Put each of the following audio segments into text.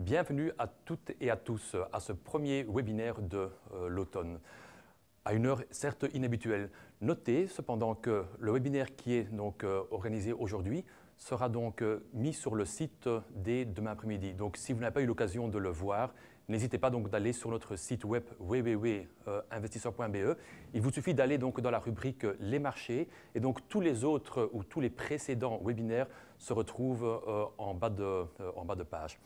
Bienvenue à toutes et à tous à ce premier webinaire de euh, l'automne, à une heure certes inhabituelle. Notez cependant que le webinaire qui est donc euh, organisé aujourd'hui sera donc euh, mis sur le site dès demain après-midi. Donc si vous n'avez pas eu l'occasion de le voir, n'hésitez pas donc d'aller sur notre site web www.investisseur.be. Il vous suffit d'aller donc dans la rubrique les marchés et donc tous les autres ou tous les précédents webinaires se retrouvent en bas de, en bas de page.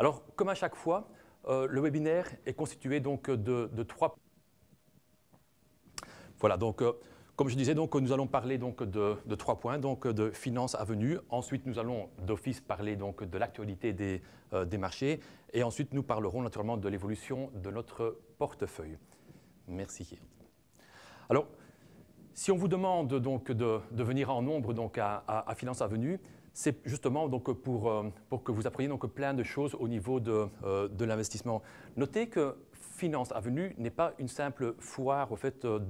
Alors, comme à chaque fois, euh, le webinaire est constitué donc euh, de, trois points. Voilà, donc. Euh, comme je disais, donc, nous allons parler donc, de, trois points, donc, de finances à venue. Ensuite, nous allons d'office parler donc, de l'actualité des, marchés. Et ensuite, nous parlerons naturellement de l'évolution de notre portefeuille. Merci. Alors, si on vous demande donc, de, venir en nombre donc, à, à Finance Avenue, c'est justement donc euh, pour, que vous appreniez donc plein de choses au niveau euh, de, l'investissement. Notez que Finance Avenue n'est pas une simple foire au fait euh,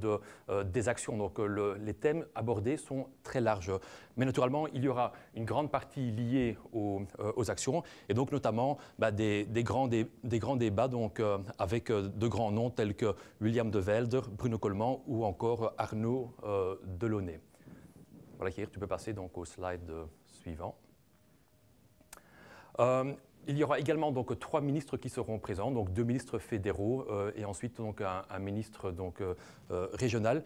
des actions. Donc les thèmes abordés sont très larges. Mais naturellement, il y aura une grande partie liée aux, actions et donc notamment bah, des, grands, débats donc, avec de grands noms tels que William De Velder, Bruno Coleman ou encore Arnaud Delaunay. Voilà, tu peux passer donc au slide. Euh, il y aura également donc trois ministres qui seront présents, donc deux ministres fédéraux euh, et ensuite donc un, ministre donc euh, régional.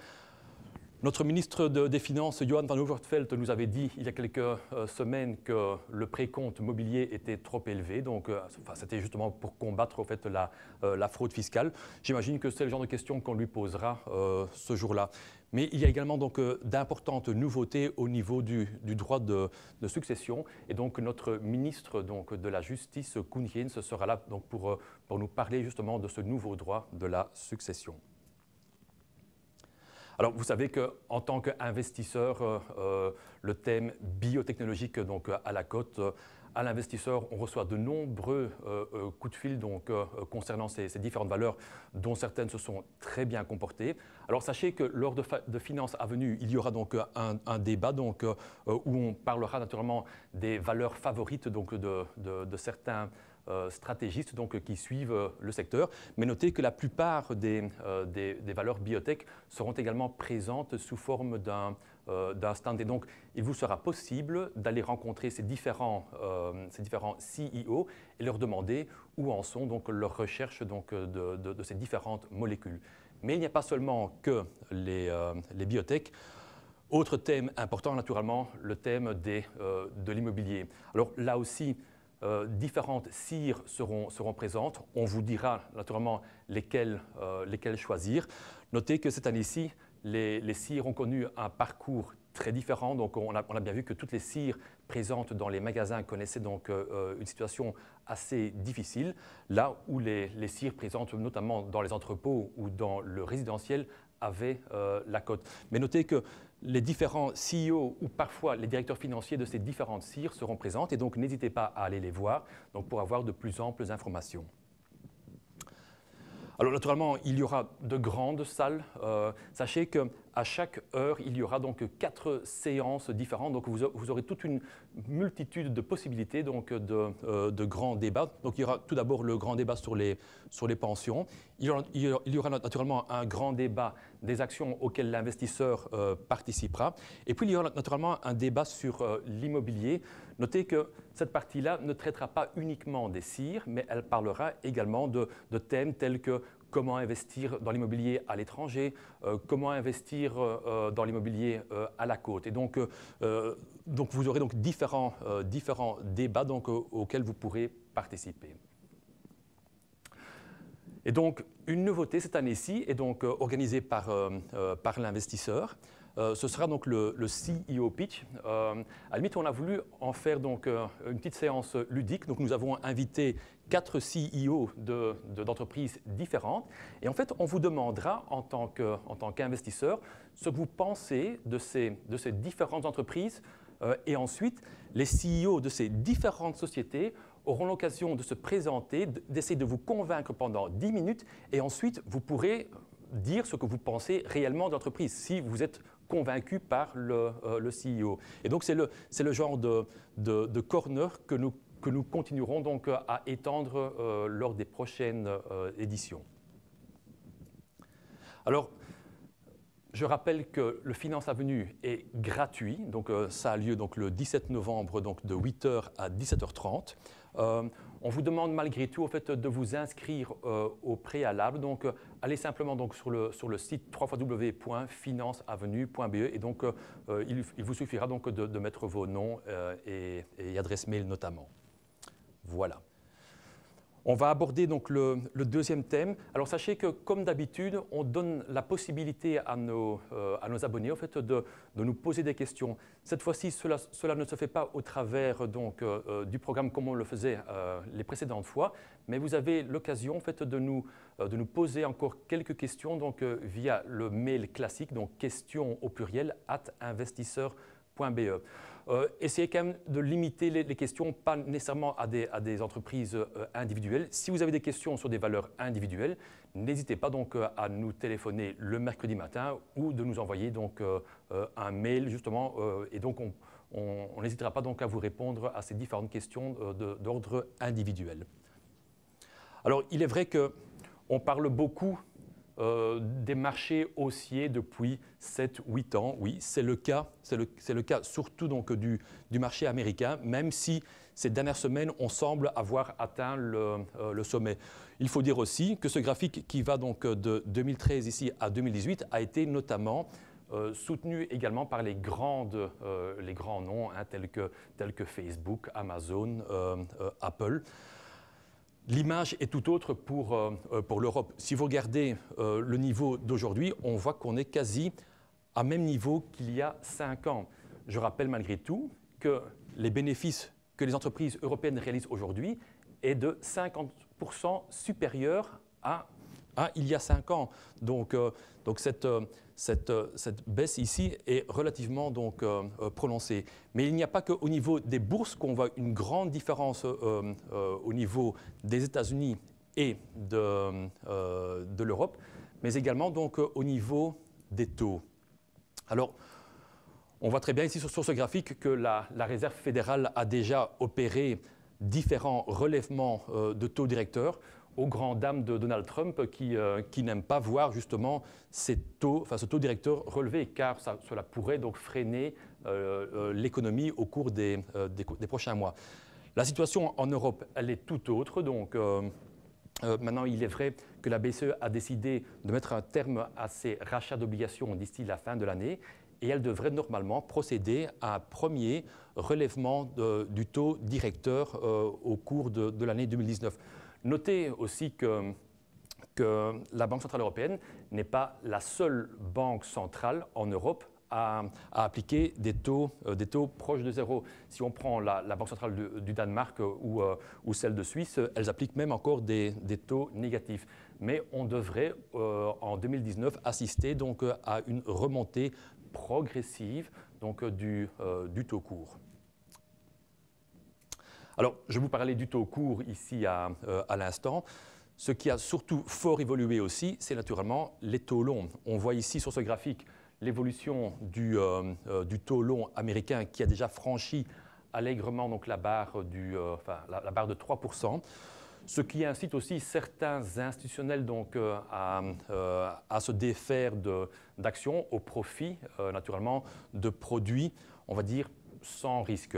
Notre ministre des Finances, Johan van Overtveld, nous avait dit il y a quelques semaines que le précompte mobilier était trop élevé. Donc, c'était justement pour combattre au fait, la, la fraude fiscale. J'imagine que c'est le genre de questions qu'on lui posera ce jour-là. Mais il y a également donc euh, d'importantes nouveautés au niveau du, droit de, succession. Et donc notre ministre donc, de la Justice, Kun sera là donc, euh, pour, nous parler justement de ce nouveau droit de la succession. Alors, vous savez qu'en tant qu'investisseur, euh, le thème biotechnologique donc, à la côte à l'investisseur, on reçoit de nombreux euh, euh, coups de fil donc, euh, concernant ces, différentes valeurs, dont certaines se sont très bien comportées. Alors sachez que lors de, de Finance Avenue, il y aura donc un, débat donc, où on parlera naturellement des valeurs favorites donc, de, certains stratégistes donc, qui suivent le secteur. Mais notez que la plupart des, des valeurs biotech seront également présentes sous forme d'un euh, d'un stand. Et donc, il vous sera possible d'aller rencontrer ces différents, euh, ces CEO et leur demander où en sont donc leurs recherches euh, de, ces différentes molécules. Mais il n'y a pas seulement que les, les biotech. Autre thème important, naturellement, le thème de l'immobilier. Alors là aussi, différentes cires seront, présentes. On vous dira naturellement lesquelles choisir. Notez que cette année-ci, les, cires ont connu un parcours très différent. Donc, on a, bien vu que toutes les cires présentes dans les magasins connaissaient donc euh, euh, une situation assez difficile. Là où les, cires présentes, notamment dans les entrepôts ou dans le résidentiel, avaient euh, la cote. Mais notez que les différents CEO ou parfois les directeurs financiers de ces différentes cires seront présents. et donc n'hésitez pas à aller les voir pour avoir de plus amples informations. Alors naturellement, il y aura de grandes salles. Euh, sachez qu'à chaque heure, il y aura donc quatre séances différentes. Donc vous, vous aurez toute une multitude de possibilités donc euh, de, grands débats. Donc il y aura tout d'abord le grand débat sur les, sur les pensions. Il y, aura, naturellement un grand débat des actions auxquelles l'investisseur euh, participera. Et puis il y aura naturellement un débat sur l'immobilier. Notez que cette partie-là ne traitera pas uniquement des cires, mais elle parlera également de, thèmes tels que comment investir dans l'immobilier à l'étranger, euh, comment investir euh, euh, dans l'immobilier à la côte. Et donc, vous aurez donc différents, différents débats auxquels vous pourrez participer. Et donc, une nouveauté cette année-ci est donc organisée par l'investisseur. Euh, ce sera donc le, le CEO pitch. Euh, à limite, on a voulu en faire donc euh, une petite séance ludique. Donc, nous avons invité quatre CEO d'entreprises différentes. Et en fait, on vous demandera en tant qu'investisseur ce que vous pensez de ces, de ces différentes entreprises. Euh, et ensuite, les CEO de ces différentes sociétés auront l'occasion de se présenter, d'essayer de vous convaincre pendant 10 minutes. Et ensuite, vous pourrez dire ce que vous pensez réellement de l'entreprise, si vous êtes convaincu par le, euh, CEO. Et donc c'est le, genre de, corner que nous, continuerons donc euh, à étendre euh, lors des prochaines éditions. Alors, je rappelle que le Finance Avenue est gratuit, donc ça a lieu donc le 17 novembre donc de 8h à 17h30. Euh, on vous demande malgré tout en fait, de vous inscrire euh, au préalable. Donc, euh, allez simplement donc, sur, le, site www.financeavenue.be et donc il, vous suffira donc de, mettre vos noms et, et adresse mail notamment. Voilà. On va aborder donc le, deuxième thème. Alors sachez que comme d'habitude, on donne la possibilité à nos, euh, abonnés en fait, de, nous poser des questions. Cette fois-ci, cela, ne se fait pas au travers euh, euh, du programme comme on le faisait les précédentes fois, mais vous avez l'occasion en fait, de, nous, poser encore quelques questions donc, via le mail classique, donc questions au pluriel at investisseur.be. Euh, essayez quand même de limiter les, questions, pas nécessairement à des, entreprises euh, individuelles. Si vous avez des questions sur des valeurs individuelles, n'hésitez pas donc euh, à nous téléphoner le mercredi matin ou de nous envoyer donc un mail justement. et donc on n'hésitera pas donc à vous répondre à ces différentes questions d'ordre individuel. Alors il est vrai que on parle beaucoup euh, des marchés haussiers depuis 7-8 ans. Oui, c'est le cas, c'est le, cas surtout donc du, marché américain, même si ces dernières semaines, on semble avoir atteint le, euh, sommet. Il faut dire aussi que ce graphique qui va donc de 2013 ici à 2018 a été notamment euh, soutenu également par les, grandes, les grands noms hein, tels, que, Facebook, Amazon, Apple. L'image est tout autre pour, euh, euh, pour l'Europe. Si vous regardez euh, le niveau d'aujourd'hui, on voit qu'on est quasi à même niveau qu'il y a cinq ans. Je rappelle malgré tout que les bénéfices que les entreprises européennes réalisent aujourd'hui est de 50% supérieur à Hein, il y a cinq ans. Donc, euh, euh, euh, cette, baisse ici est relativement prononcée. Mais il n'y a pas qu'au niveau des bourses qu'on voit une grande différence au niveau des États-Unis et de, l'Europe, mais également donc, au niveau des taux. Alors, on voit très bien ici sur, ce graphique que la, Réserve fédérale a déjà opéré différents relèvements de taux directeurs aux grands dames de Donald Trump euh, qui, n'aiment pas voir justement ces taux, ce taux directeur relevé, car cela pourrait donc freiner euh, euh, l'économie au cours des, prochains mois. La situation en Europe, elle est tout autre. Donc, maintenant, il est vrai que la BCE a décidé de mettre un terme à ses rachats d'obligations d'ici la fin de l'année et elle devrait normalement procéder à un premier relèvement du taux directeur au cours de l'année 2019. Notez aussi que, la Banque centrale européenne n'est pas la seule banque centrale en Europe à, appliquer euh, des taux, proches de zéro. Si on prend la, Banque centrale du, Danemark euh, euh, ou, celle de Suisse, elles appliquent même encore des, taux négatifs. Mais on devrait en 2019 assister donc à une remontée progressive du taux court. Alors, je vous parlais du taux court ici euh, à, l'instant. Ce qui a surtout fort évolué aussi, c'est naturellement les taux longs. On voit ici sur ce graphique l'évolution du, euh, euh, taux long américain qui a déjà franchi allègrement donc, la, barre du, la, de 3%, ce qui incite aussi certains institutionnels donc, à, à, se défaire d'actions au profit, naturellement, de produits, on va dire, sans risque.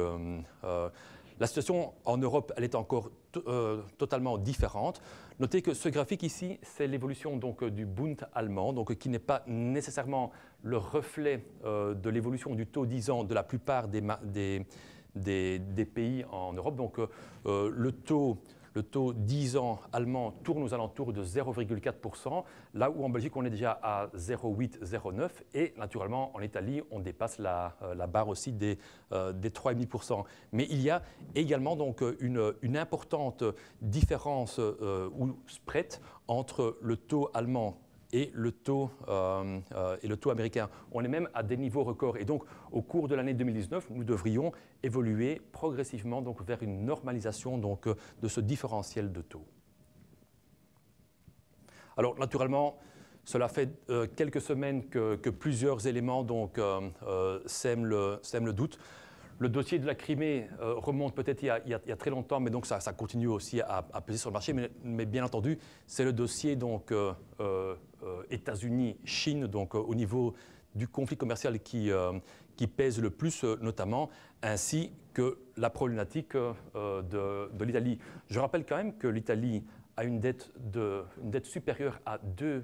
La situation en Europe, elle est encore euh, totalement différente. Notez que ce graphique ici, c'est l'évolution donc euh, du Bund allemand, donc qui n'est pas nécessairement le reflet euh, de l'évolution du taux 10 ans de la plupart des, des, pays en Europe. Donc le taux le taux 10 ans allemand tourne aux alentours de 0,4%, là où en Belgique on est déjà à 0,8, 0,9 et naturellement en Italie on dépasse la, euh, barre aussi des, 3,5%. Euh, Mais il y a également donc une, une importante différence euh, ou spread entre le taux allemand et le taux, euh, euh, et le taux américain. On est même à des niveaux records. Et donc, au cours de l'année 2019, nous devrions évoluer progressivement donc, vers une normalisation euh, de ce différentiel de taux. Alors, naturellement, cela fait quelques semaines que, plusieurs éléments sèment le doute. Le dossier de la Crimée euh, remonte peut-être il, y a très longtemps, mais donc ça, continue aussi à, peser sur le marché. Mais, bien entendu, c'est le dossier donc euh, euh, États-Unis-Chine, donc au niveau du conflit commercial qui, pèse le plus, notamment, ainsi que la problématique de l'Italie. Je rappelle quand même que l'Italie à une dette, de, une dette supérieure à 2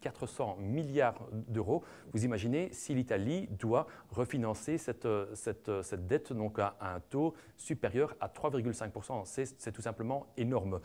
400 milliards d'euros. Vous imaginez si l'Italie doit refinancer cette, cette, cette dette donc à, un taux supérieur à 3,5%. C'est tout simplement énorme.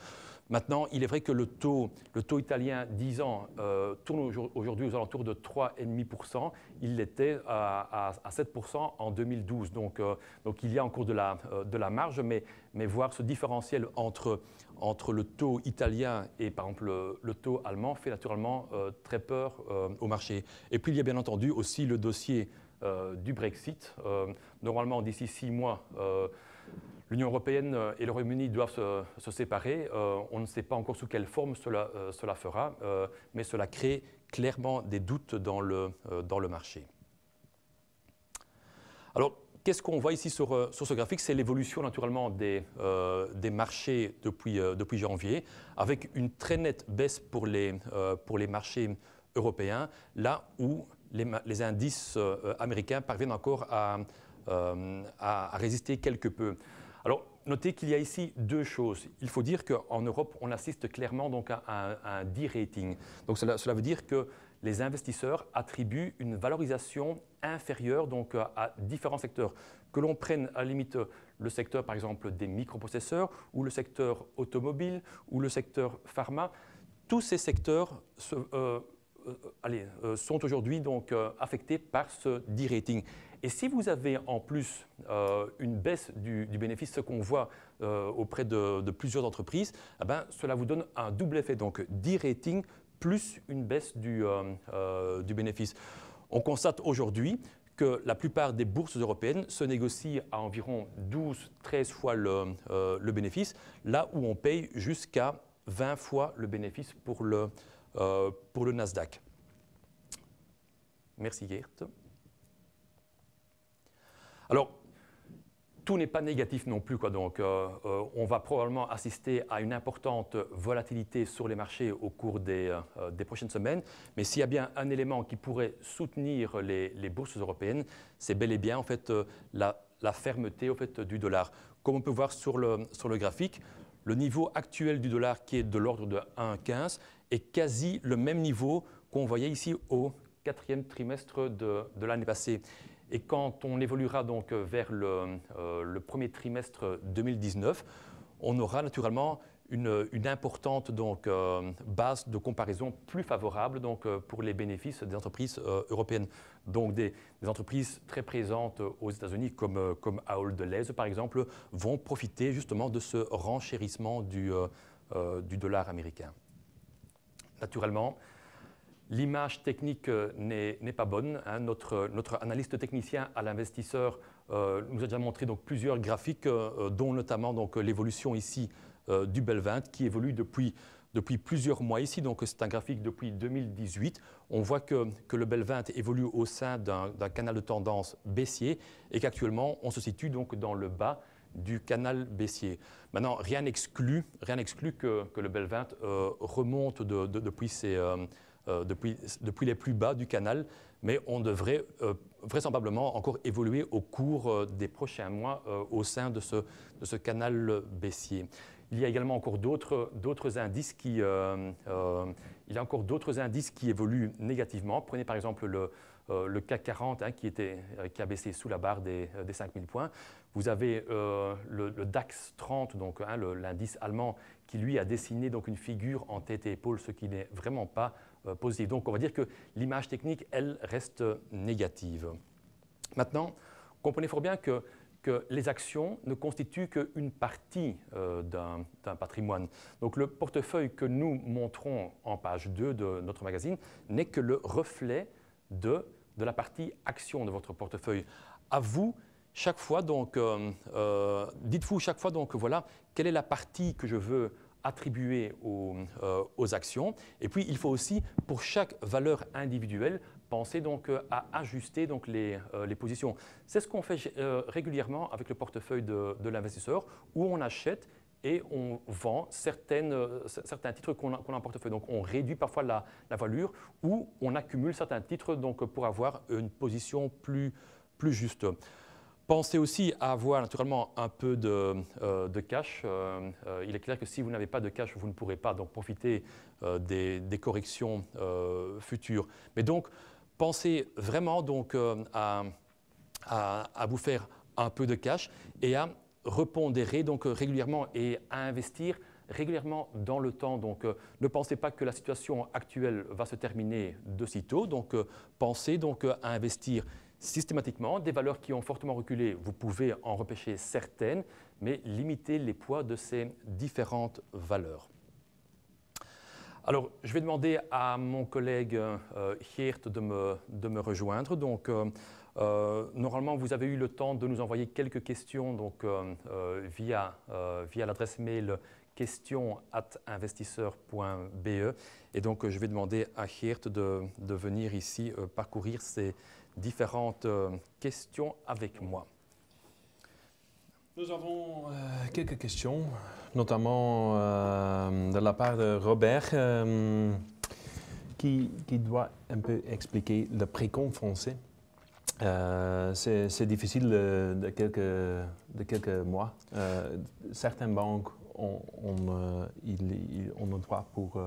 Maintenant, il est vrai que le taux, le taux italien 10 ans euh, tourne aujourd'hui aux alentours de 3,5%. Il l'était à, à, 7% en 2012. Donc, euh, donc il y a encore de la, euh, de la marge, mais, mais voir ce différentiel entre entre le taux italien et par exemple le, taux allemand fait naturellement euh, très peur euh, au marché. Et puis il y a bien entendu aussi le dossier euh, du Brexit. normalement d'ici six mois, l'Union européenne et le Royaume-Uni doivent se, se séparer. on ne sait pas encore sous quelle forme cela, cela fera, mais cela crée clairement des doutes dans le, dans le marché. Alors Qu'est-ce qu'on voit ici euh, sur, ce graphique C'est l'évolution naturellement des, euh, des marchés depuis, euh, depuis janvier, avec une très nette baisse pour les, pour les marchés européens, là où les, indices américains parviennent encore à, résister quelque peu. Alors, notez qu'il y a ici deux choses. Il faut dire qu'en Europe, on assiste clairement donc à un, à rating Donc cela, cela, veut dire que les investisseurs attribuent une valorisation inférieur donc, à différents secteurs. Que l'on prenne à la limite le secteur par exemple des microprocesseurs ou le secteur automobile ou le secteur pharma, tous ces secteurs se, euh, euh, allez, euh, sont aujourd'hui donc affectés par ce d rating Et si vous avez en plus une baisse du, bénéfice, ce qu'on voit auprès de, plusieurs entreprises, eh ben, cela vous donne un double effet, donc d rating plus une baisse du, du bénéfice. On constate aujourd'hui que la plupart des bourses européennes se négocient à environ 12-13 fois euh, le, bénéfice, là où on paye jusqu'à 20 fois le bénéfice pour le, euh, pour le Nasdaq. Merci Geert. Alors, tout n'est pas négatif non plus. Quoi. Donc, euh, euh, on va probablement assister à une importante volatilité sur les marchés au cours des, euh, prochaines semaines. Mais s'il y a bien un élément qui pourrait soutenir les, bourses européennes, c'est bel et bien en fait, la, la, fermeté au fait, du dollar. Comme on peut voir sur le, sur le graphique, le niveau actuel du dollar, qui est de l'ordre de 1,15, est quasi le même niveau qu'on voyait ici au quatrième trimestre de, de l'année passée. Et quand on évoluera donc euh, vers euh, le, premier trimestre 2019, on aura naturellement une, importante donc, euh, base de comparaison plus favorable donc, pour les bénéfices des entreprises européennes. Donc des, entreprises très présentes aux États-Unis comme, comme Ahold Deleuze par exemple vont profiter justement de ce renchérissement du, du dollar américain. Naturellement, L'image technique euh, n'est pas bonne. Hein. Notre, notre, analyste technicien à l'investisseur euh, nous a déjà montré donc, plusieurs graphiques, euh, dont notamment l'évolution ici du Bel 20, qui évolue depuis, depuis plusieurs mois ici. Donc c'est un graphique depuis 2018. On voit que, le Bel 20 évolue au sein d'un canal de tendance baissier et qu'actuellement on se situe donc dans le bas du canal baissier. Maintenant, rien n'exclut rien que, le Bel 20 remonte depuis ces euh, depuis, les plus bas du canal, mais on devrait euh, vraisemblablement encore évoluer au cours euh, des prochains mois au sein de ce, canal baissier. Il y a également encore d'autres indices qui il y a encore d'autres indices qui évoluent négativement. Prenez par exemple le, CAC 40 hein, qui, était, qui a baissé sous la barre des, 5000 points. Vous avez le, DAX 30, donc hein, l'indice allemand, qui lui a dessiné donc une figure en tête et épaule, ce qui n'est vraiment pas euh, donc on va dire que l'image technique, elle, reste négative. Maintenant, comprenez fort bien que, que les actions ne constituent qu'une partie euh, d'un patrimoine. Donc le portefeuille que nous montrons en page 2 de notre magazine n'est que le reflet de, de la partie action de votre portefeuille. À vous, chaque fois, donc, euh, dites-vous chaque fois, donc, voilà, quelle est la partie que je veux attribuer euh, aux, actions. Et puis, il faut aussi, pour chaque valeur individuelle, penser donc euh, à ajuster donc les, euh, les positions. C'est ce qu'on fait régulièrement avec le portefeuille de, de l'investisseur, où on achète et on vend certains titres qu'on a, a, en portefeuille. Donc on réduit parfois la, la, valeur ou on accumule certains titres donc, pour avoir une position plus, plus juste. Pensez aussi à avoir naturellement un peu de, euh, cash. Euh, euh, il est clair que si vous n'avez pas de cash, vous ne pourrez pas donc profiter des, corrections futures. Mais donc, pensez vraiment donc, à, vous faire un peu de cash et à repondérer donc, régulièrement et à investir régulièrement dans le temps. Donc, ne pensez pas que la situation actuelle va se terminer de sitôt. Donc, pensez donc à investir Systématiquement, des valeurs qui ont fortement reculé, vous pouvez en repêcher certaines, mais limiter les poids de ces différentes valeurs. Alors, je vais demander à mon collègue Hirt euh, de me, rejoindre. Donc, euh, euh, normalement, vous avez eu le temps de nous envoyer quelques questions donc, via, via l'adresse mail question at e. Et donc, je vais demander à Hirt de, de venir ici parcourir ces, différentes euh, questions avec moi. Nous avons euh, quelques questions, notamment euh, de la part de Robert, qui, qui, doit un peu expliquer le précon français. C'est difficile de, quelques, de quelques mois. certaines banques ont, le il, droit pour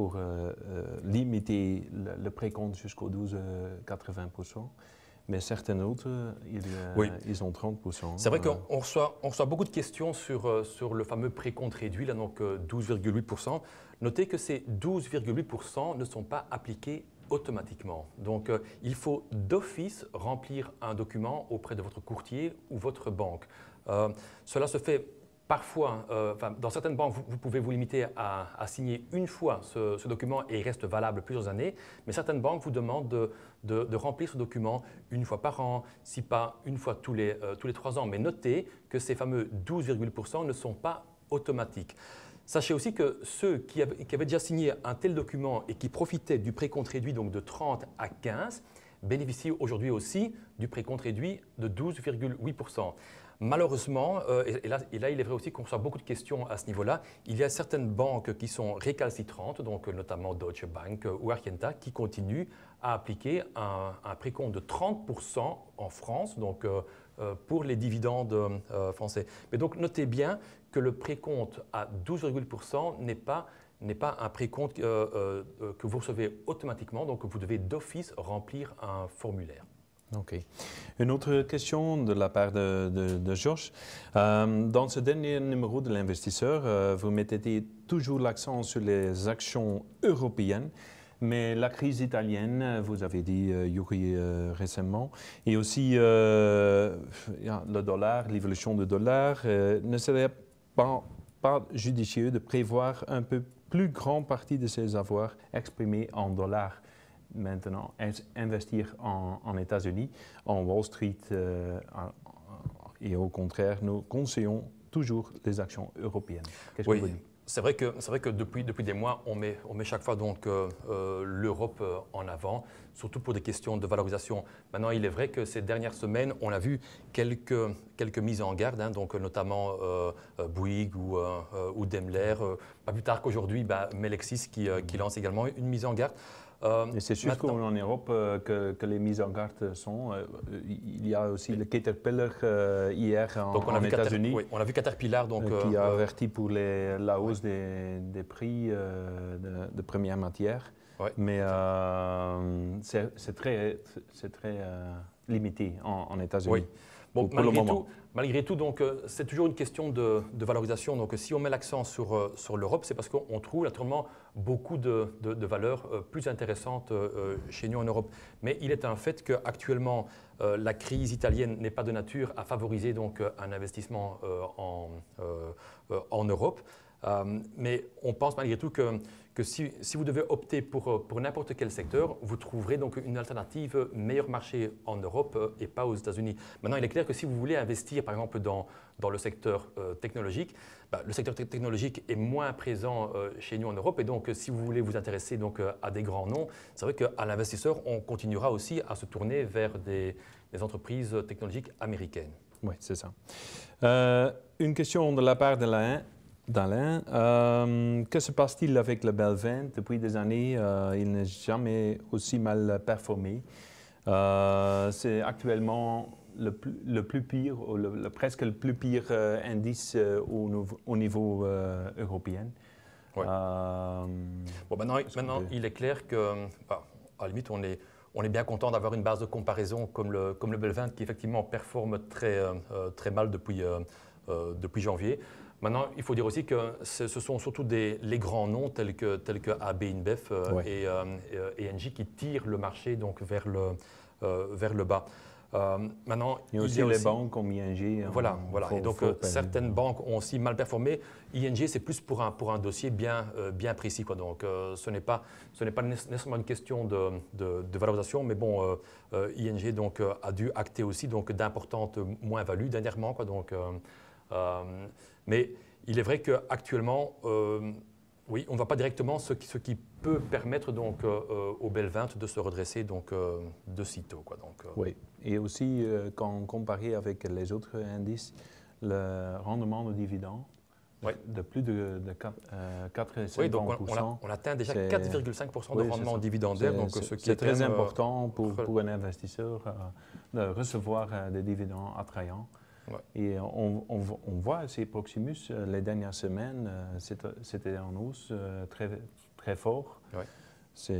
pour euh, euh, limiter le, précompte jusqu'au 12,80%. Euh, Mais certains autres, ils, ils ont 30%. C'est vrai qu'on reçoit, on reçoit beaucoup de questions sur, sur le fameux précompte réduit, là, donc 12,8%. Notez que ces 12,8% ne sont pas appliqués automatiquement. Donc il faut d'office remplir un document auprès de votre courtier ou votre banque. cela se fait Parfois, euh, dans certaines banques, vous, pouvez vous limiter à, signer une fois ce, document et il reste valable plusieurs années, mais certaines banques vous demandent de, remplir ce document une fois par an, si pas une fois tous les, euh, trois ans. Mais notez que ces fameux 12,8% ne sont pas automatiques. Sachez aussi que ceux qui avaient, déjà signé un tel document et qui profitaient du précompte réduit donc de 30 à 15 bénéficient aujourd'hui aussi du précompte réduit de 12,8%. Malheureusement, euh, et, là, il est vrai aussi qu'on reçoit beaucoup de questions à ce niveau-là, il y a certaines banques qui sont récalcitrantes, donc euh, notamment Deutsche Bank euh, ou Arkenta, qui continuent à appliquer un, précompte de 30% en France, donc pour les dividendes français. Mais donc notez bien que le précompte à 12,8% n'est pas n'est pas un précompte que vous recevez automatiquement, donc vous devez d'office remplir un formulaire. OK. Une autre question de la part de, de, Georges. Euh, dans ce dernier numéro de l'investisseur, euh, vous mettez toujours l'accent sur les actions européennes, mais la crise italienne, vous avez dit, euh, Yuri, récemment, et aussi le dollar, l'évolution du dollar, ne serait pas, pas judicieux de prévoir un peu plus grande partie de ces avoirs exprimés en dollars maintenant investir en, États-Unis, en Wall Street. Euh, et au contraire, nous conseillons toujours les actions européennes. Qu'est-ce que vous c'est vrai que, c'est vrai que depuis, depuis des mois, on met, on met chaque fois donc euh, euh, l'Europe en avant, surtout pour des questions de valorisation. Maintenant, il est vrai que ces dernières semaines, on a vu quelques, quelques mises en garde, hein, donc notamment Bouygues ou, ou Daimler. pas plus tard qu'aujourd'hui, bah, Melexis qui, qui lance également une mise en garde. Euh, c'est sûr qu'en Europe, euh, que, les mises en garde sont. Euh, il y a aussi le Caterpillar hier en, on aux États-Unis. on a vu Caterpillar donc, qui a averti pour la hausse des, prix de, première matière. Mais c'est très, très limité en, en États-Unis malgré, Tout, euh, c'est toujours une question de, valorisation. Donc, si on met l'accent sur, euh, sur l'Europe, c'est parce qu'on trouve naturellement beaucoup de, valeurs euh, plus intéressantes chez nous en Europe. Mais il est un fait qu'actuellement, la crise italienne n'est pas de nature à favoriser donc, un investissement en, en Europe. mais on pense malgré tout que que si, vous devez opter euh, pour, n'importe quel secteur, vous trouverez donc une alternative meilleur marché en Europe euh, et pas aux États-Unis. Maintenant, il est clair que si vous voulez investir, par exemple, dans, le secteur euh, technologique, bah, le secteur technologique est moins présent chez nous en Europe. Et donc, si vous voulez vous intéresser donc, à des grands noms, c'est vrai qu'à l'investisseur, on continuera aussi à se tourner vers des, entreprises technologiques américaines. Oui, c'est ça. une question de la part de la d'Alain. Euh, que se passe-t-il avec le Belvin Depuis des années, euh, il n'est jamais aussi mal performé. Euh, c'est actuellement le, plus pire, presque le plus pire indice au, niveau européen. maintenant, il est clair que, bah, à la limite, on est, bien content d'avoir une base de comparaison comme le, comme le Belvin qui effectivement performe très, mal depuis janvier. Maintenant, il faut dire aussi que ce sont surtout des, les grands noms tels que, tels que AB InBev euh, et, ING euh, qui tirent le marché donc, vers, le, euh, vers le bas. maintenant, il y a aussi les banques comme ING. Hein, voilà, voilà. et donc, certaines banques ont aussi mal performé. ING, c'est plus pour un, pour un dossier bien, bien précis. Quoi. Donc, ce n'est pas, ce pas nécessairement une question de, valorisation, mais bon, ING donc, a dû acter aussi d'importantes moins-values dernièrement. Quoi. Donc, euh, mais il est vrai qu'actuellement, euh, oui, on ne voit pas directement ce qui, ce qui peut permettre donc euh, aux belles de se redresser donc de sitôt quoi donc. Oui, et aussi quand compare avec les autres indices, le rendement de dividendes de plus de, de 4, oui, donc on, atteint déjà 4,5 de rendement dividendaire, donc ce qui est, très important pour, pour, un investisseur de recevoir des dividendes attrayants. Et on, voit ces Proximus, euh, les dernières semaines, euh, c'était en hausse euh, très, très fort. C'est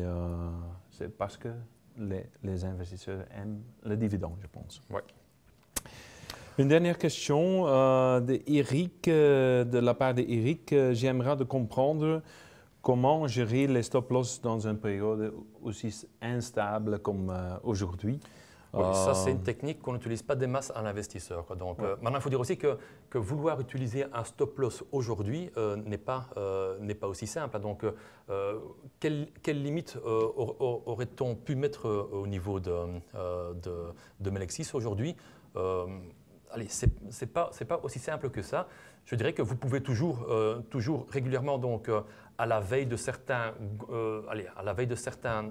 parce que les, investisseurs aiment le dividende, je pense. Une dernière question de Eric, de la part d'Eric. J'aimerais de comprendre comment gérer les stop-loss dans une période aussi instable comme aujourd'hui ça, euh, c'est une technique qu'on n'utilise pas des masses à l'investisseur. Donc, euh, maintenant, il faut dire aussi que, vouloir utiliser un stop-loss aujourd'hui euh, n'est pas, pas aussi simple. Hein. Donc, quelles quelle limite aurait-on pu mettre au niveau de, de, Melexis aujourd'hui Allez, ce n'est pas aussi simple que ça je dirais que vous pouvez toujours, euh, toujours régulièrement, donc, euh, à la veille de certains, euh, allez, à la veille de certaines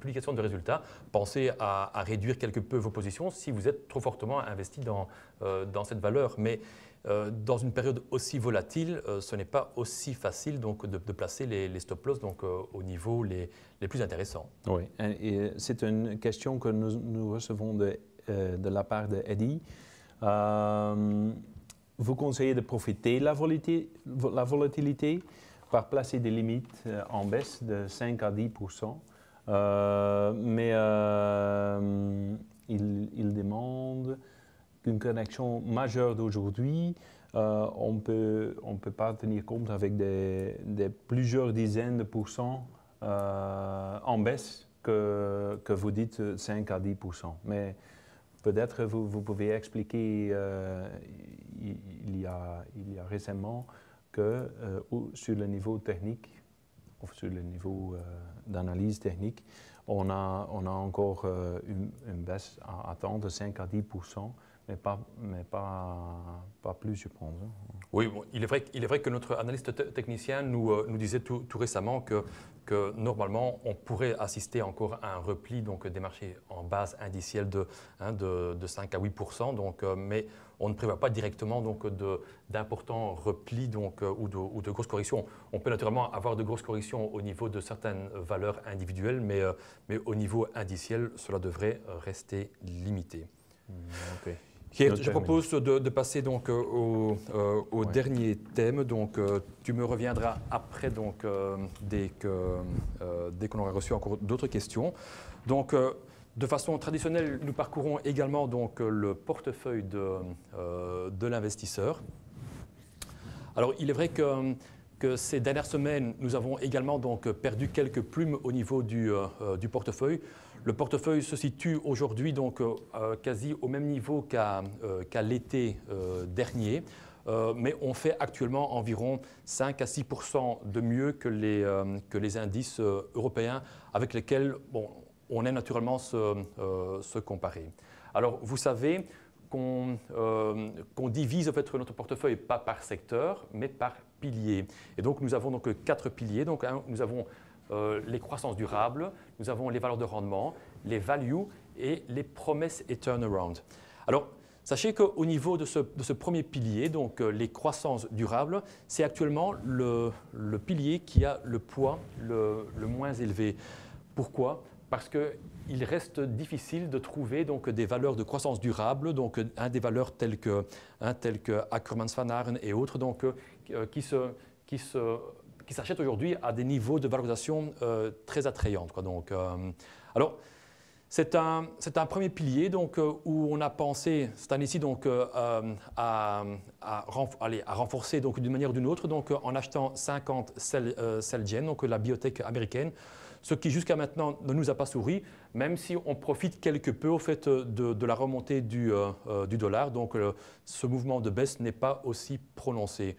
publications de résultats, penser à, réduire quelque peu vos positions si vous êtes trop fortement investi dans, dans cette valeur. Mais dans une période aussi volatile, ce n'est pas aussi facile donc, de, placer les, les stop-loss donc, au niveau les, les, plus intéressants. Oui, et c'est une question que nous, recevons de, de, la part de vous conseillez de profiter de la volatilité, par placer des limites euh, en baisse de 5 à 10 euh, mais euh, il, demande une connexion majeure d'aujourd'hui. on peut, ne on peut pas tenir compte avec des, plusieurs dizaines de pourcents en baisse que, que vous dites 5 à 10 Mais Peut-être vous, vous, pouvez expliquer, euh, il, y a, récemment que euh, sur le niveau technique, ou sur le niveau euh, d'analyse technique, on a, encore une, une, baisse à attendre de 5 à 10 mais pas, mais pas, pas plus, je pense. Hein. Oui, il, est vrai, il est vrai que notre analyste technicien nous, euh, nous disait tout, récemment que, que normalement, on pourrait assister encore à un repli donc, des marchés en base indicielle de, hein, de, 5 à 8 donc, euh, mais on ne prévoit pas directement donc, d'importants replis donc, euh, ou, de, grosses corrections. On peut naturellement avoir de grosses corrections au niveau de certaines valeurs individuelles, mais, mais au niveau indiciel, cela devrait rester limité. Hmm, OK je propose de, passer donc euh, au, euh, dernier thème. Donc, euh, tu me reviendras après, donc, dès qu'on aura reçu encore d'autres questions. Donc, de façon traditionnelle, nous parcourons également le portefeuille de, l'investisseur. Alors, il est vrai que, ces dernières semaines, nous avons également perdu quelques plumes au niveau du portefeuille. Le portefeuille se situe aujourd'hui donc euh, euh, quasi au même niveau qu'à euh, l'été dernier. mais on fait actuellement environ 5 à 6 de mieux que les, que les indices européens avec lesquels bon, on aime naturellement se, se, comparer. Alors, vous savez qu'on divise en fait, notre portefeuille pas par secteur, mais par pilier. Et donc, nous avons donc quatre piliers. Donc, nous avons euh, les croissances durables, nous avons les valeurs de rendement, les values et les promesses et turnaround. Alors, sachez qu'au niveau de ce, premier pilier, donc euh, les croissances durables, c'est actuellement le, pilier qui a le poids le, moins élevé. Pourquoi Parce qu'il reste difficile de trouver donc, des valeurs de croissance durable, donc un des valeurs telles que, hein, telles que et autres, donc, euh, qui se qui se qui s'achètent aujourd'hui à des niveaux de valorisation euh, très attrayants. Donc, euh, alors, c'est un, premier pilier donc, euh, où on a pensé cette année-ci donc, à, à, renforcer d'une manière ou d'une autre donc, en achetant 50 Celgene, donc la biotech américaine, ce qui jusqu'à maintenant ne nous a pas souri, même si on profite quelque peu au fait de, la remontée du, du dollar. Donc ce mouvement de baisse n'est pas aussi prononcé.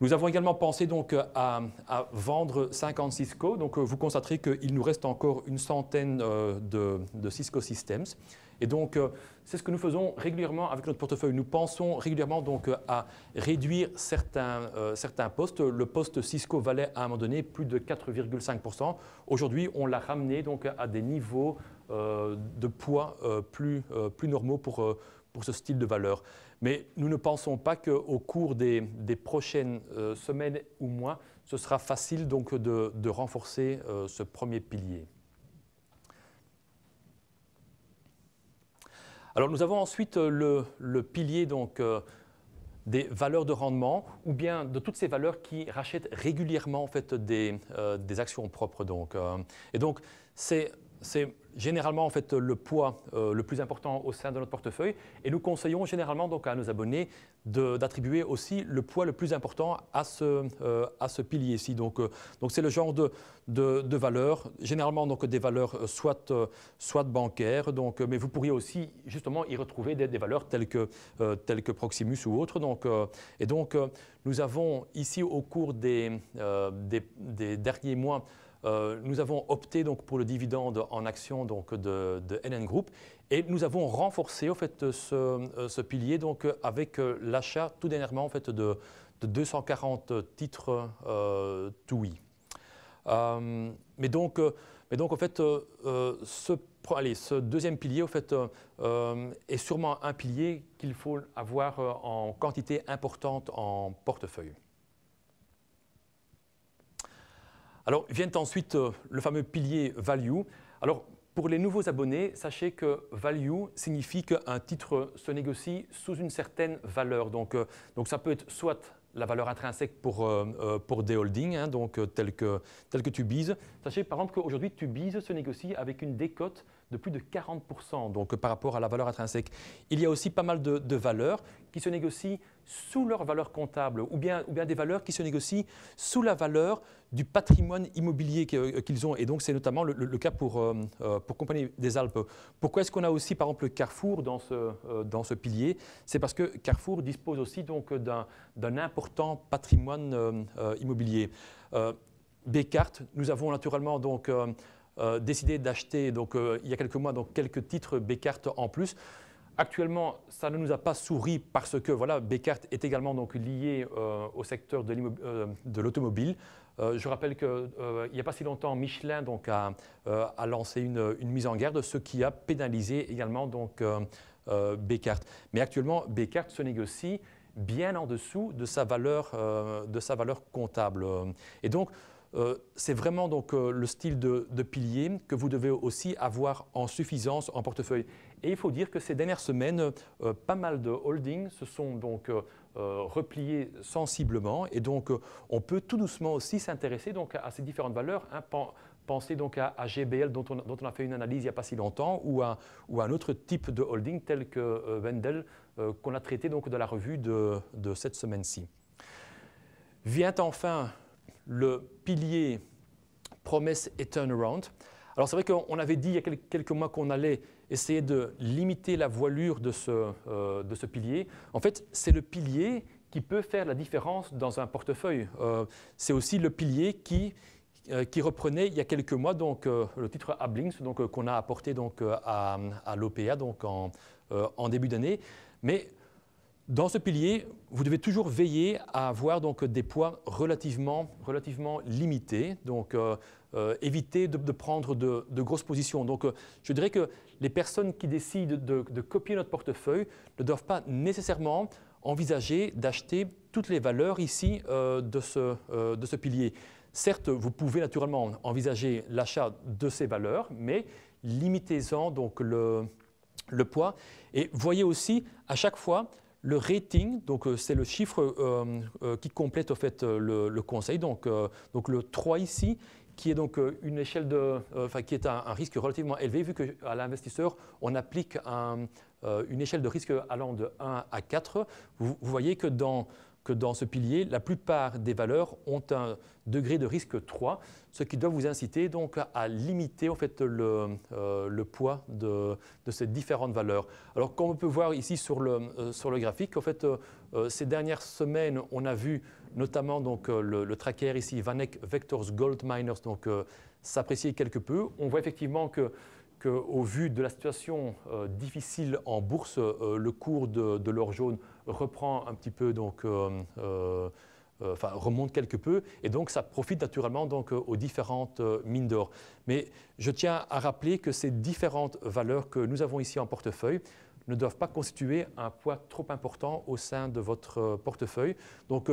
Nous avons également pensé donc euh, à, vendre 50 Cisco. Donc euh, vous constaterez qu'il nous reste encore une centaine euh, de, Cisco Systems. Et donc c'est ce que nous faisons régulièrement avec notre portefeuille. Nous pensons régulièrement donc à réduire certains, postes. Le poste Cisco valait à un moment donné plus de 4,5%. Aujourd'hui, on l'a ramené donc à des niveaux de poids plus, normaux pour ce style de valeur. Mais nous ne pensons pas qu'au cours des, prochaines euh, semaines ou mois, ce sera facile donc de, renforcer euh, ce premier pilier. Alors nous avons ensuite euh, le, pilier donc, des valeurs de rendement ou bien de toutes ces valeurs qui rachètent régulièrement en fait, des, des actions propres. Donc. Et donc c'est c'est généralement en fait le poids euh, le plus important au sein de notre portefeuille et nous conseillons généralement donc à nos abonnés d'attribuer aussi le poids le plus important à ce, euh, pilier ci euh, Donc c'est le genre de, de, valeurs, généralement donc des valeurs soit, bancaires, mais vous pourriez aussi justement y retrouver des, valeurs telles que, telles que Proximus ou autres. Donc, et donc nous avons ici au cours des derniers mois euh, nous avons opté donc pour le dividende en action donc de, NN Group et nous avons renforcé en fait euh, ce, pilier donc avec euh, l'achat tout dernièrement en fait de, 240 titres euh, TUI. mais donc mais donc, en fait, ce, ce, deuxième pilier en fait, est sûrement un pilier qu'il faut avoir en quantité importante en portefeuille. Alors vient ensuite euh, le fameux pilier value. Alors pour les nouveaux abonnés, sachez que value signifie qu'un titre se négocie sous une certaine valeur. Donc, euh, ça peut être soit la valeur intrinsèque pour, euh, pour des holdings, hein, donc tel que, que tu bises. Sachez par exemple qu'aujourd'hui, tu bises se négocie avec une décote de plus de 40%, donc par rapport à la valeur intrinsèque. Il y a aussi pas mal de, valeurs qui se négocient sous leur valeur comptable, ou bien, ou bien des valeurs qui se négocient sous la valeur du patrimoine immobilier euh, qu'ils ont. Et donc, c'est notamment le, cas euh, euh, pour, Compagnie des Alpes. Pourquoi est-ce qu'on a aussi, par exemple, Carrefour dans ce, dans ce pilier C'est parce que Carrefour dispose aussi d'un important patrimoine immobilier. Bécart, nous avons naturellement donc euh, décidé d'acheter, donc euh, il y a quelques mois, donc quelques titres Bécart en plus. Actuellement, ça ne nous a pas souri parce que voilà, Bécart est également donc lié euh, au secteur de l'automobile. je rappelle qu'il n'y a pas si longtemps, Michelin donc, a, lancé une, mise en garde, ce qui a pénalisé également donc, Bécart. Mais actuellement, Bécart se négocie bien en dessous de sa valeur, de sa valeur comptable. Et donc, euh, c'est vraiment donc euh, le style de, pilier que vous devez aussi avoir en suffisance en portefeuille. Et il faut dire que ces dernières semaines, euh, pas mal de holdings se sont donc repliés sensiblement et donc on peut tout doucement aussi s'intéresser donc à, ces différentes valeurs. Hein. Penser donc à, GBL dont on, a fait une analyse il n'y a pas si longtemps ou à, un autre type de holding tel que Wendel qu'on a traité donc de la revue de, de cette semaine-ci. Vient enfin le pilier promesse et turnaround. Alors c'est vrai qu'on avait dit il y a quelques mois qu'on allait essayer de limiter la voilure de ce, euh, de ce pilier. En fait, c'est le pilier qui peut faire la différence dans un portefeuille. Euh, c'est aussi le pilier qui, euh, qui reprenait il y a quelques mois donc, le titre Ablings donc qu'on a apporté donc, à, l'OPA donc, en, en début d'année. Mais dans ce pilier, vous devez toujours veiller à avoir donc des poids relativement, limités, donc euh, euh éviter de, prendre de, grosses positions. Donc euh, je dirais que les personnes qui décident de, copier notre portefeuille ne doivent pas nécessairement envisager d'acheter toutes les valeurs ici euh, de, ce, pilier. Certes, vous pouvez naturellement envisager l'achat de ces valeurs, mais limitez-en donc le, le poids. Et voyez aussi à chaque fois le rating, donc euh, c'est le chiffre euh, euh, qui complète au fait le, conseil, donc, donc le 3 ici, qui est donc une échelle de, qui est un, risque relativement élevé vu qu'à l'investisseur on applique une échelle de risque allant de 1 à 4. vous voyez que dans que dans ce pilier, la plupart des valeurs ont un degré de risque 3, ce qui doit vous inciter donc à limiter en fait le, euh, poids de, ces différentes valeurs. Alors comme on peut voir ici sur le, euh, graphique, en fait, euh, ces dernières semaines, on a vu notamment donc, le, tracker ici, Vanek Vectors Gold Miners, donc s'apprécier quelque peu. On voit effectivement que qu'au vu de la situation difficile en bourse, le cours de, de l'or jaune reprend un petit peu donc euh, euh, remonte quelque peu, et donc ça profite naturellement donc, euh, aux différentes mines d'or. Mais je tiens à rappeler que ces différentes valeurs que nous avons ici en portefeuille ne doivent pas constituer un poids trop important au sein de votre portefeuille. Donc,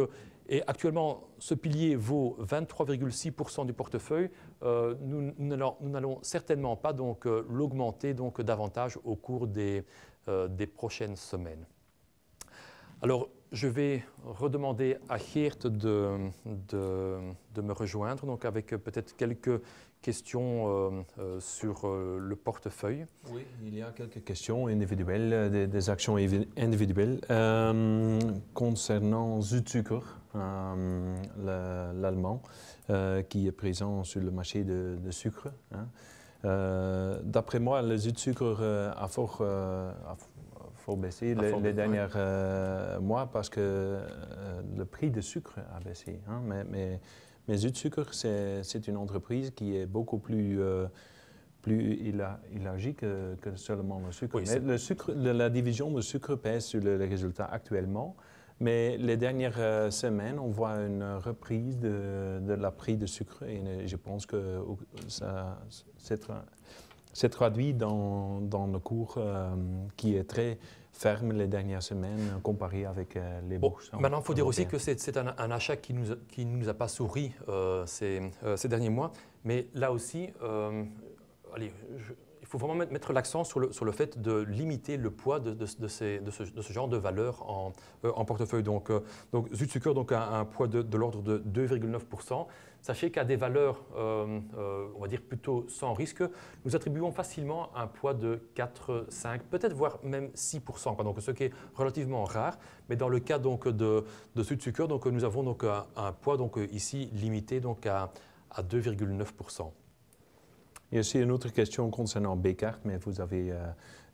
et actuellement, ce pilier vaut 23,6% du portefeuille. nous n'allons certainement pas donc l'augmenter donc davantage au cours des prochaines semaines. Alors, je vais redemander à Hirt de, me rejoindre, donc avec peut-être quelques questions euh, euh, sur euh, le portefeuille. Oui, il y a quelques questions individuelles, des, actions individuelles concernant Zutzucker, l'allemand, qui est présent sur le marché de, sucre. Hein. D'après moi, le Zuzucker a fort, a fort baissé les, derniers euh, mois parce que euh, le prix de sucre a baissé. Hein. mais, mais, mais Sucre, c'est une entreprise qui est beaucoup plus, euh, élargie que, que, seulement le sucre. le sucre, la division de sucre pèse sur le, les résultats actuellement. Mais les dernières euh, semaines, on voit une reprise de, de la prix de sucre et je pense que ça, c'est c'est traduit dans, dans, le cours euh, qui est très ferme les dernières semaines euh, comparé avec euh, les bourses. Bon, maintenant, il faut dire aussi que c'est un, un, achat qui ne nous, qui nous a pas souri ces, ces, derniers mois. Mais là aussi, allez, il faut vraiment mettre l'accent sur le, sur le, fait de limiter le poids de, de, ces, de ce, ce, genre de valeur en, en portefeuille. Donc, donc Zutsuker, donc un, un poids de, l'ordre de 2,9%. Sachez qu'à des valeurs, euh, euh, on va dire plutôt sans risque, nous attribuons facilement un poids de 4, 5, peut-être voire même 6%, ce qui est relativement rare. Mais dans le cas donc, de, de Sud-Sucre, donc, nous avons donc, un, poids donc, ici limité donc, à, 2,9%. Il y a aussi une autre question concernant Bécart, mais vous avez... Euh,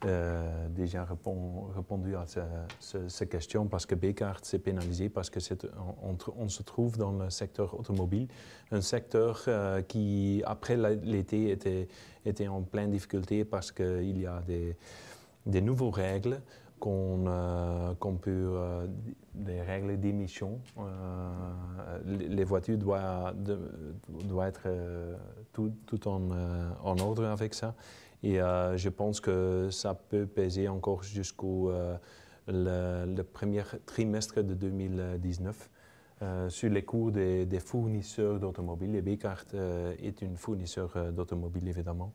euh, déjà répondu à ces question parce que Bécart s'est pénalisé, parce que on, se trouve dans le secteur automobile, un secteur euh, qui, après l'été, était, était en pleine difficulté parce qu'il y a des, des nouvelles règles qu'on euh, peut, des règles d'émission, les voitures doivent, doivent être tout, en, ordre avec ça. Et euh, je pense que ça peut peser encore jusqu'au euh, le, premier trimestre de 2019. Euh, sur les cours des, fournisseurs d'automobiles. Et Bicart est une fournisseur euh, d'automobiles, évidemment.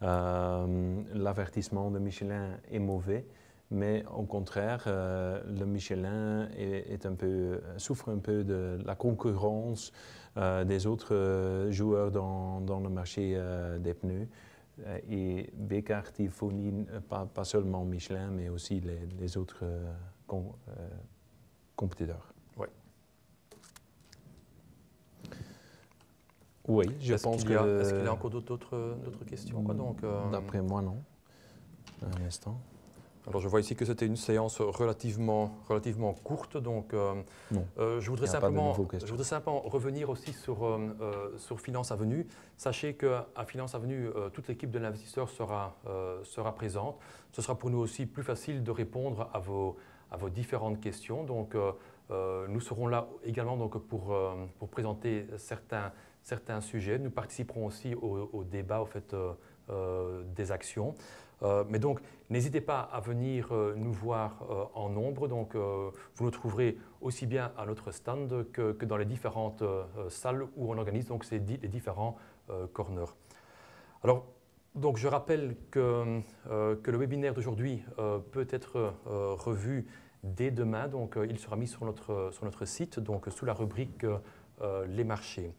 L'avertissement de Michelin est mauvais, mais au contraire, le Michelin souffre un peu de la concurrence des autres joueurs dans, dans le marché des pneus. Euh, et Bécart il euh, pas, seulement Michelin, mais aussi les, autres euh, compétiteurs. Oui. Oui, je pense que. Est-ce qu'il y a encore d'autres questions hmm, donc D'après moi, non. Un instant. Alors je vois ici que c'était une séance relativement, relativement courte, donc euh, euh, je, voudrais simplement, je voudrais simplement revenir aussi sur, euh, sur Finance Avenue. Sachez qu'à Finance Avenue, toute l'équipe de l'investisseur sera, sera présente. Ce sera pour nous aussi plus facile de répondre à vos, à vos différentes questions. Donc nous serons là également donc, pour, pour présenter certains, certains sujets. Nous participerons aussi au, au débat au fait, euh, des actions. Euh, mais donc, n'hésitez pas à venir euh, nous voir en nombre. Donc, vous nous trouverez aussi bien à notre stand que, dans les différentes salles où on organise donc, ces, les différents corners. Alors, donc je rappelle que, que le webinaire d'aujourd'hui peut être revu dès demain. Donc il sera mis sur notre, sur notre site, donc sous la rubrique Les marchés.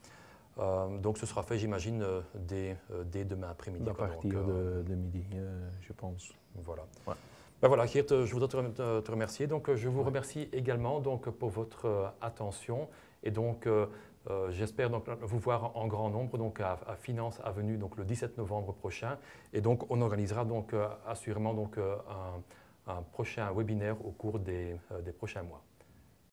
Euh, donc ce sera fait, j'imagine, euh, euh, dès, demain après-midi. À partir de, midi, je pense. Voilà. Ben voilà, Kirt, je voudrais te, remercier. Donc je vous remercie également donc, pour votre attention. Et donc j'espère donc, vous voir en grand nombre donc, à, Finance Avenue donc, le 17 novembre prochain. Et donc on organisera donc, assurément donc, un, un prochain webinaire au cours des, des prochains mois.